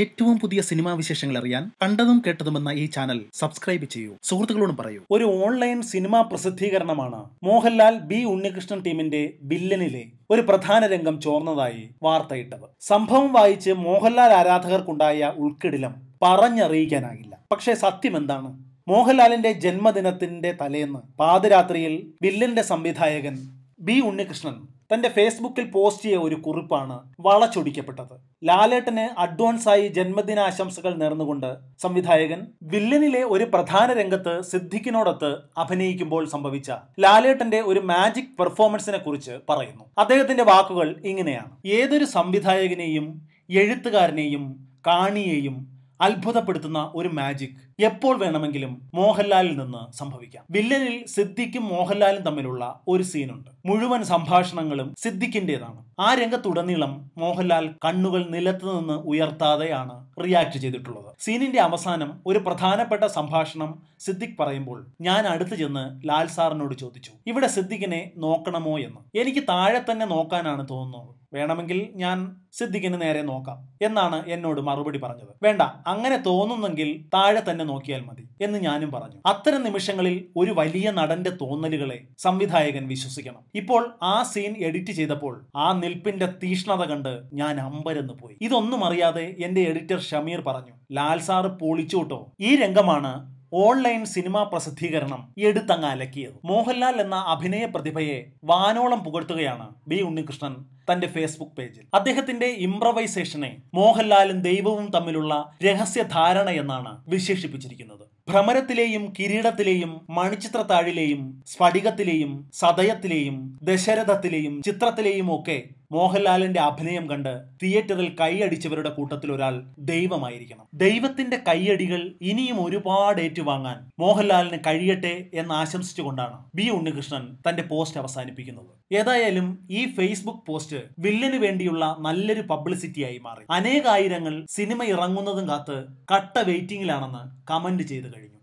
ഏറ്റവും പുതിയ സിനിമാ വിശേഷങ്ങൾ അറിയാൻ കണ്ടതും കേട്ടതുമെന്ന ഈ ചാനൽ സബ്സ്ക്രൈബ് ചെയ്യൂ സുഹൃത്തുക്കളോടും പറയൂ ഒരു ഓൺലൈൻ സിനിമാ പ്രസിദ്ധീകരണമാണ് മോഹൻലാൽ ബി ഉണ്ണികൃഷ്ണൻ ടീമിന്റെ ബില്ലനിലെ ഒരു പ്രധാന രംഗം ചോർന്നതായി വാർത്തയിട്ടത് സംഭവം വായിച്ച് മോഹൻലാൽ ആരാധകർക്കുണ്ടായ ഉൾക്കിടിലം പറഞ്ഞറിയിക്കാനാകില്ല പക്ഷേ സത്യം എന്താണ് മോഹൻലാലിന്റെ ജന്മദിനത്തിന്റെ തലേന്ന് പാതിരാത്രിയിൽ ബില്ലന്റെ സംവിധായകൻ ബി ഉണ്ണികൃഷ്ണൻ തന്റെ ഫേസ്ബുക്കിൽ പോസ്റ്റ് ചെയ്ത ഒരു കുറിപ്പാണ് വളച്ചൊടിക്കപ്പെട്ടത് ലാലേട്ടന് അഡ്വാൻസായി ജന്മദിനാശംസകൾ നേർന്നുകൊണ്ട് സംവിധായകൻ വില്ലനിലെ ഒരു പ്രധാന രംഗത്ത് സിദ്ധിക്കിനോടൊത്ത് അഭിനയിക്കുമ്പോൾ സംഭവിച്ച ലാലേട്ടന്റെ ഒരു മാജിക് പെർഫോമൻസിനെ കുറിച്ച് പറയുന്നു അദ്ദേഹത്തിന്റെ വാക്കുകൾ ഇങ്ങനെയാണ് ഏതൊരു സംവിധായകനെയും എഴുത്തുകാരനെയും കാണിയെയും അത്ഭുതപ്പെടുത്തുന്ന ഒരു മാജിക് എപ്പോൾ വേണമെങ്കിലും മോഹൻലാലിൽ നിന്ന് സംഭവിക്കാം വില്ലനിൽ സിദ്ദിഖും മോഹൻലാലും തമ്മിലുള്ള ഒരു സീനുണ്ട് മുഴുവൻ സംഭാഷണങ്ങളും സിദ്ദിഖിൻ്റെതാണ് ആ രംഗത്തുടനീളം മോഹൻലാൽ കണ്ണുകൾ നിലത്തു നിന്ന് ഉയർത്താതെയാണ് റിയാക്ട് ചെയ്തിട്ടുള്ളത് സീനിന്റെ അവസാനം ഒരു പ്രധാനപ്പെട്ട സംഭാഷണം സിദ്ദിഖ് പറയുമ്പോൾ ഞാൻ അടുത്ത് ചെന്ന് ലാൽ സാറിനോട് ചോദിച്ചു ഇവിടെ സിദ്ദിഖിനെ നോക്കണമോ എന്ന് എനിക്ക് താഴെ തന്നെ നോക്കാനാണ് തോന്നുന്നത് വേണമെങ്കിൽ ഞാൻ സിദ്ദിഖിന് നേരെ നോക്കാം എന്നാണ് എന്നോട് മറുപടി പറഞ്ഞത് വേണ്ട അങ്ങനെ തോന്നുന്നെങ്കിൽ താഴെ തന്നെ നോക്കിയാൽ മതി എന്ന് ഞാനും പറഞ്ഞു അത്തരം നിമിഷങ്ങളിൽ ഒരു വലിയ നടന്റെ തോന്നലുകളെ സംവിധായകൻ വിശ്വസിക്കണം ഇപ്പോൾ ആ സീൻ എഡിറ്റ് ചെയ്തപ്പോൾ ആ നിൽപ്പിന്റെ തീഷ്ണത കണ്ട് ഞാൻ അമ്പരന്ന് പോയി ഇതൊന്നും അറിയാതെ എന്റെ എഡിറ്റർ ഷമീർ പറഞ്ഞു ലാൽ സാറ് പൊളിച്ചുകൂട്ടോ ഈ രംഗമാണ് ഓൺലൈൻ സിനിമാ പ്രസിദ്ധീകരണം എടുത്തങ്ങ് അലക്കിയത് മോഹൻലാൽ എന്ന അഭിനയ പ്രതിഭയെ വാനോളം പുകഴ്ത്തുകയാണ് ബി ഉണ്ണികൃഷ്ണൻ തന്റെ ഫേസ്ബുക്ക് പേജിൽ അദ്ദേഹത്തിന്റെ ഇംപ്രവൈസേഷനെ മോഹൻലാലും ദൈവവും തമ്മിലുള്ള രഹസ്യ ധാരണ എന്നാണ് വിശേഷിപ്പിച്ചിരിക്കുന്നത് ഭ്രമരത്തിലെയും കിരീടത്തിലെയും താഴിലെയും സ്ഫടികത്തിലെയും സതയത്തിലെയും ദശരഥത്തിലെയും ചിത്രത്തിലെയും ഒക്കെ മോഹൻലാലിന്റെ അഭിനയം കണ്ട് തിയേറ്ററിൽ കൈയടിച്ചവരുടെ കൂട്ടത്തിൽ ഒരാൾ ദൈവമായിരിക്കണം ദൈവത്തിന്റെ കൈയടികൾ ഇനിയും ഒരുപാട് ഏറ്റുവാങ്ങാൻ മോഹൻലാലിന് കഴിയട്ടെ എന്ന് ആശംസിച്ചുകൊണ്ടാണ് ബി ഉണ്ണികൃഷ്ണൻ തന്റെ പോസ്റ്റ് അവസാനിപ്പിക്കുന്നത് ഏതായാലും ഈ ഫേസ്ബുക്ക് പോസ്റ്റ് പോസ്റ്റ് വില്ലന് വേണ്ടിയുള്ള നല്ലൊരു പബ്ലിസിറ്റിയായി മാറി അനേകായിരങ്ങൾ സിനിമ ഇറങ്ങുന്നതും കാത്ത് കട്ട വെയിറ്റിംഗിലാണെന്ന് കമന്റ് ചെയ്ത് കഴിഞ്ഞു